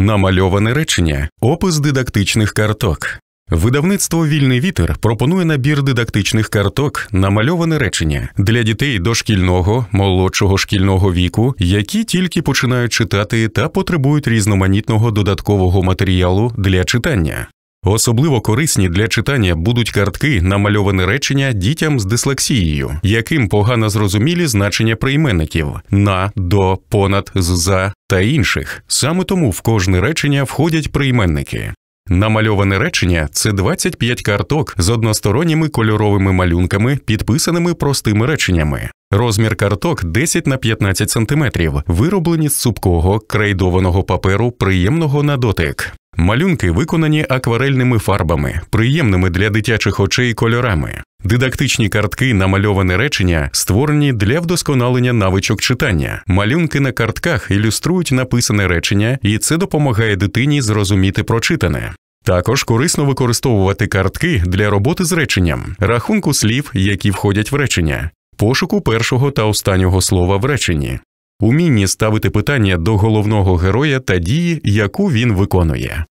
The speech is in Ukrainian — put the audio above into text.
Намальоване речення, опис дидактичних карток. Видавництво Вільний вітер пропонує набір дидактичних карток, намальоване речення для дітей дошкільного, молодшого шкільного віку, які тільки починають читати та потребують різноманітного додаткового матеріалу для читання. Особливо корисні для читання будуть картки, намальовані речення дітям з дислексією, яким погано зрозумілі значення прийменників на, до, понад, з, за та інших. Саме тому в кожне речення входять прийменники. Намальоване речення це 25 карток з односторонніми кольоровими малюнками, підписаними простими реченнями. Розмір карток 10 на 15 см, вироблені з цупкого крейдованого паперу, приємного на дотик. Малюнки виконані акварельними фарбами, приємними для дитячих очей кольорами. Дидактичні картки намальовані речення створені для вдосконалення навичок читання. Малюнки на картках ілюструють написане речення, і це допомагає дитині зрозуміти прочитане. Також корисно використовувати картки для роботи з реченням, рахунку слів, які входять в речення, пошуку першого та останнього слова в реченні, умінні ставити питання до головного героя та дії, яку він виконує.